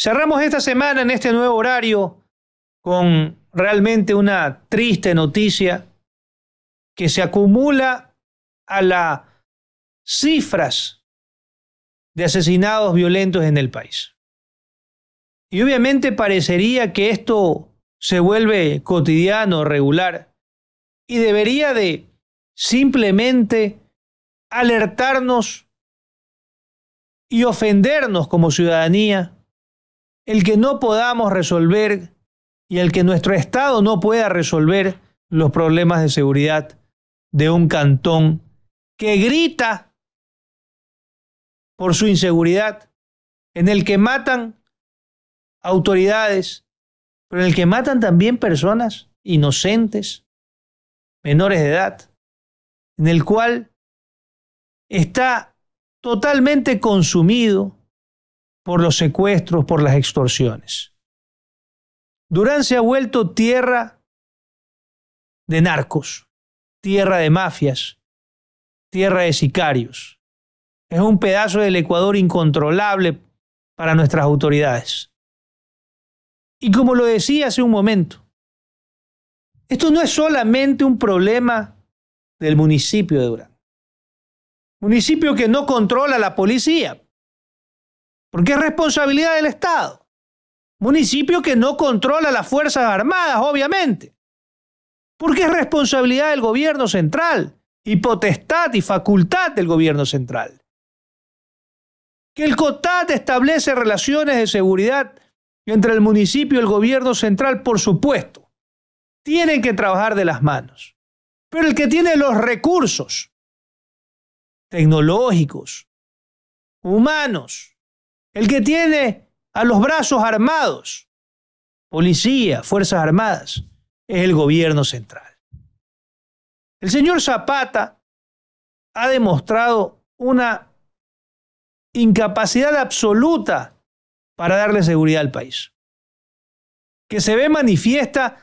Cerramos esta semana en este nuevo horario con realmente una triste noticia que se acumula a las cifras de asesinados violentos en el país. Y obviamente parecería que esto se vuelve cotidiano, regular, y debería de simplemente alertarnos y ofendernos como ciudadanía el que no podamos resolver y el que nuestro Estado no pueda resolver los problemas de seguridad de un cantón que grita por su inseguridad, en el que matan autoridades, pero en el que matan también personas inocentes, menores de edad, en el cual está totalmente consumido por los secuestros, por las extorsiones. Durán se ha vuelto tierra de narcos, tierra de mafias, tierra de sicarios. Es un pedazo del Ecuador incontrolable para nuestras autoridades. Y como lo decía hace un momento, esto no es solamente un problema del municipio de Durán. Municipio que no controla la policía, porque es responsabilidad del Estado. Municipio que no controla las Fuerzas Armadas, obviamente, porque es responsabilidad del gobierno central y potestad y facultad del gobierno central. Que el COTAT establece relaciones de seguridad entre el municipio y el gobierno central, por supuesto. Tienen que trabajar de las manos. Pero el que tiene los recursos tecnológicos, humanos, el que tiene a los brazos armados, policía, fuerzas armadas, es el gobierno central. El señor Zapata ha demostrado una incapacidad absoluta para darle seguridad al país, que se ve manifiesta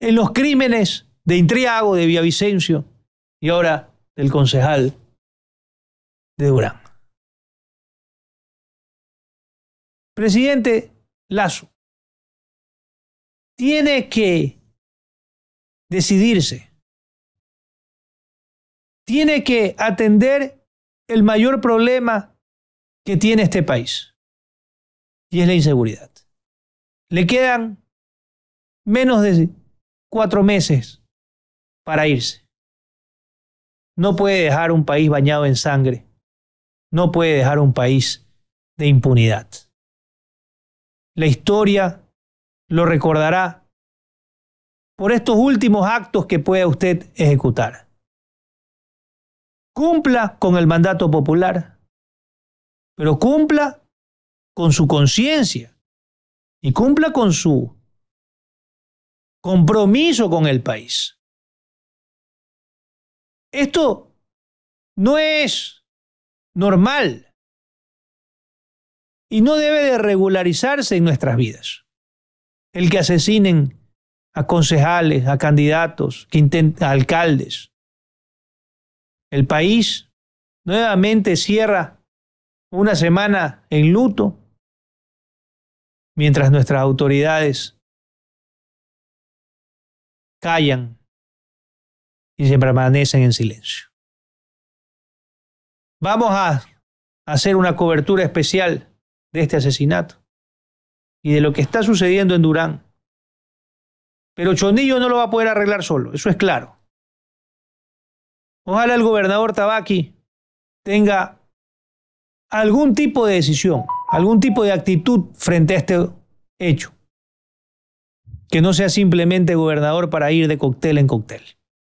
en los crímenes de Intriago, de Villavicencio y ahora del concejal de Durán. presidente Lazo tiene que decidirse, tiene que atender el mayor problema que tiene este país, y es la inseguridad. Le quedan menos de cuatro meses para irse. No puede dejar un país bañado en sangre. No puede dejar un país de impunidad. La historia lo recordará por estos últimos actos que pueda usted ejecutar. Cumpla con el mandato popular, pero cumpla con su conciencia y cumpla con su compromiso con el país. Esto no es normal y no debe de regularizarse en nuestras vidas. El que asesinen a concejales, a candidatos, a alcaldes. El país nuevamente cierra una semana en luto mientras nuestras autoridades callan y se permanecen en silencio. Vamos a hacer una cobertura especial de este asesinato y de lo que está sucediendo en Durán. Pero Chonillo no lo va a poder arreglar solo, eso es claro. Ojalá el gobernador Tabaki tenga algún tipo de decisión, algún tipo de actitud frente a este hecho. Que no sea simplemente gobernador para ir de cóctel en cóctel.